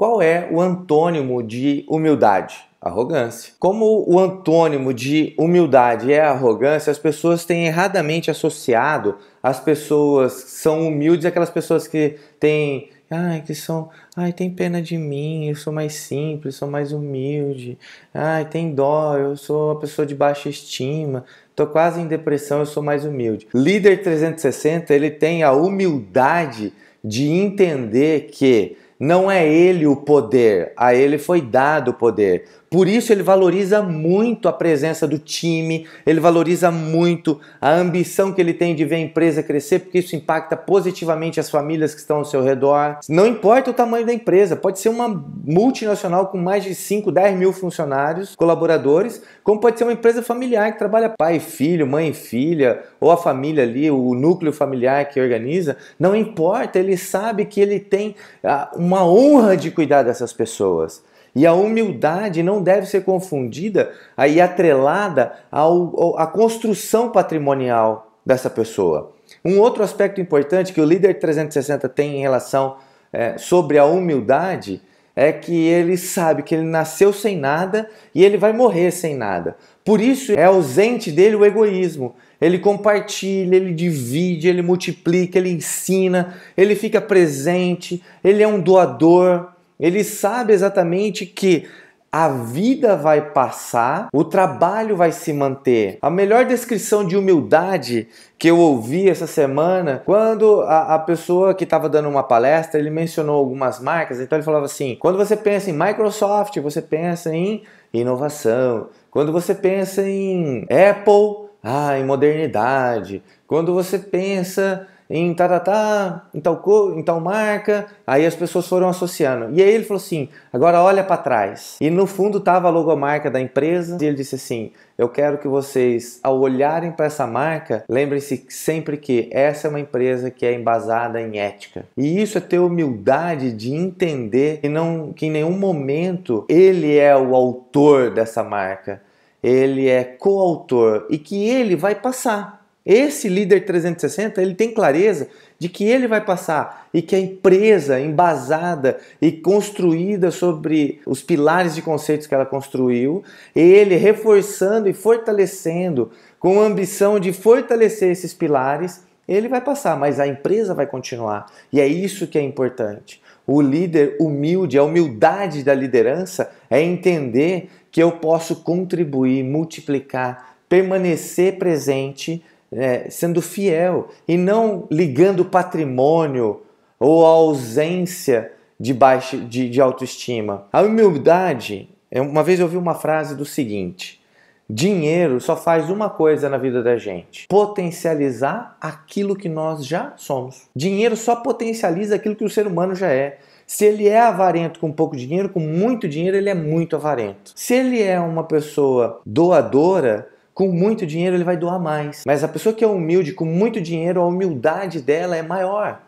Qual é o antônimo de humildade? Arrogância. Como o antônimo de humildade é arrogância, as pessoas têm erradamente associado as pessoas que são humildes aquelas pessoas que têm ai, que são, ai, tem pena de mim, eu sou mais simples, sou mais humilde, ai, tem dó, eu sou uma pessoa de baixa estima, tô quase em depressão, eu sou mais humilde. Líder 360, ele tem a humildade de entender que não é ele o poder, a ele foi dado o poder. Por isso ele valoriza muito a presença do time, ele valoriza muito a ambição que ele tem de ver a empresa crescer, porque isso impacta positivamente as famílias que estão ao seu redor. Não importa o tamanho da empresa, pode ser uma multinacional com mais de 5, 10 mil funcionários, colaboradores, como pode ser uma empresa familiar que trabalha pai e filho, mãe e filha, ou a família ali, o núcleo familiar que organiza. Não importa, ele sabe que ele tem ah, uma honra de cuidar dessas pessoas. E a humildade não deve ser confundida e atrelada ao, à construção patrimonial dessa pessoa. Um outro aspecto importante que o líder 360 tem em relação é, sobre a humildade é que ele sabe que ele nasceu sem nada e ele vai morrer sem nada. Por isso é ausente dele o egoísmo. Ele compartilha, ele divide, ele multiplica, ele ensina, ele fica presente, ele é um doador. Ele sabe exatamente que a vida vai passar, o trabalho vai se manter. A melhor descrição de humildade que eu ouvi essa semana, quando a, a pessoa que estava dando uma palestra, ele mencionou algumas marcas, então ele falava assim: quando você pensa em Microsoft, você pensa em inovação. Quando você pensa em Apple, ah, em modernidade. Quando você pensa em tá, tá, tá, em tal, em tal marca. Aí as pessoas foram associando. E aí ele falou assim: agora olha para trás. E no fundo tava a logomarca da empresa. E ele disse assim: eu quero que vocês, ao olharem para essa marca, lembrem-se sempre que essa é uma empresa que é embasada em ética. E isso é ter humildade de entender que, não, que em nenhum momento ele é o autor dessa marca. Ele é coautor e que ele vai passar. Esse líder 360, ele tem clareza de que ele vai passar e que a empresa embasada e construída sobre os pilares de conceitos que ela construiu, ele reforçando e fortalecendo com a ambição de fortalecer esses pilares, ele vai passar, mas a empresa vai continuar. E é isso que é importante. O líder humilde, a humildade da liderança é entender que eu posso contribuir, multiplicar, permanecer presente é, sendo fiel e não ligando patrimônio ou a ausência de baixa de, de autoestima. A humildade, uma vez eu ouvi uma frase do seguinte: dinheiro só faz uma coisa na vida da gente: potencializar aquilo que nós já somos. Dinheiro só potencializa aquilo que o ser humano já é. Se ele é avarento com pouco dinheiro, com muito dinheiro, ele é muito avarento. Se ele é uma pessoa doadora, com muito dinheiro ele vai doar mais. Mas a pessoa que é humilde, com muito dinheiro, a humildade dela é maior.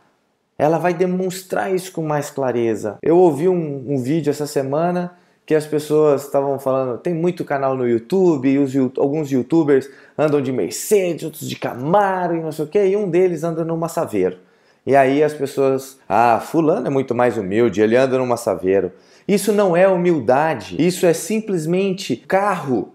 Ela vai demonstrar isso com mais clareza. Eu ouvi um, um vídeo essa semana que as pessoas estavam falando, tem muito canal no YouTube, e os, alguns youtubers andam de Mercedes, outros de Camaro e não sei o que, e um deles anda numa Saveiro. E aí as pessoas, ah, fulano é muito mais humilde, ele anda numa Saveiro. Isso não é humildade, isso é simplesmente carro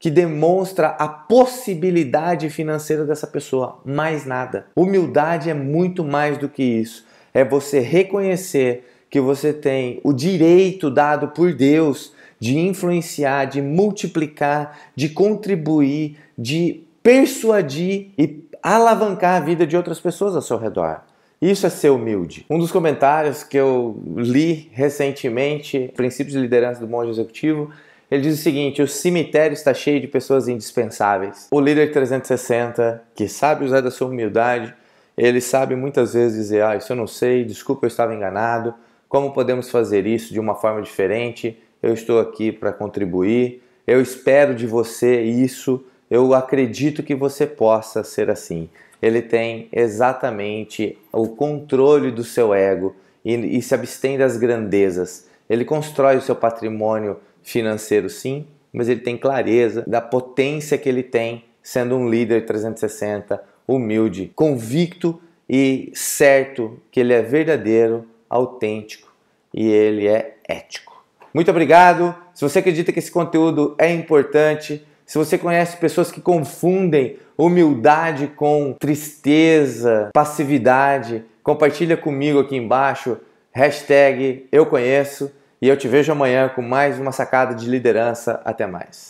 que demonstra a possibilidade financeira dessa pessoa, mais nada. Humildade é muito mais do que isso. É você reconhecer que você tem o direito dado por Deus de influenciar, de multiplicar, de contribuir, de persuadir e alavancar a vida de outras pessoas ao seu redor. Isso é ser humilde. Um dos comentários que eu li recentemente, Princípios de Liderança do Monge Executivo, ele diz o seguinte: o cemitério está cheio de pessoas indispensáveis. O líder 360, que sabe usar da sua humildade, ele sabe muitas vezes dizer: ah, isso eu não sei, desculpa, eu estava enganado. Como podemos fazer isso de uma forma diferente? Eu estou aqui para contribuir. Eu espero de você isso. Eu acredito que você possa ser assim. Ele tem exatamente o controle do seu ego e, e se abstém das grandezas. Ele constrói o seu patrimônio financeiro sim, mas ele tem clareza da potência que ele tem sendo um líder 360, humilde, convicto e certo que ele é verdadeiro, autêntico e ele é ético. Muito obrigado. Se você acredita que esse conteúdo é importante, se você conhece pessoas que confundem humildade com tristeza, passividade, compartilha comigo aqui embaixo, hashtag eu conheço e eu te vejo amanhã com mais uma sacada de liderança. Até mais.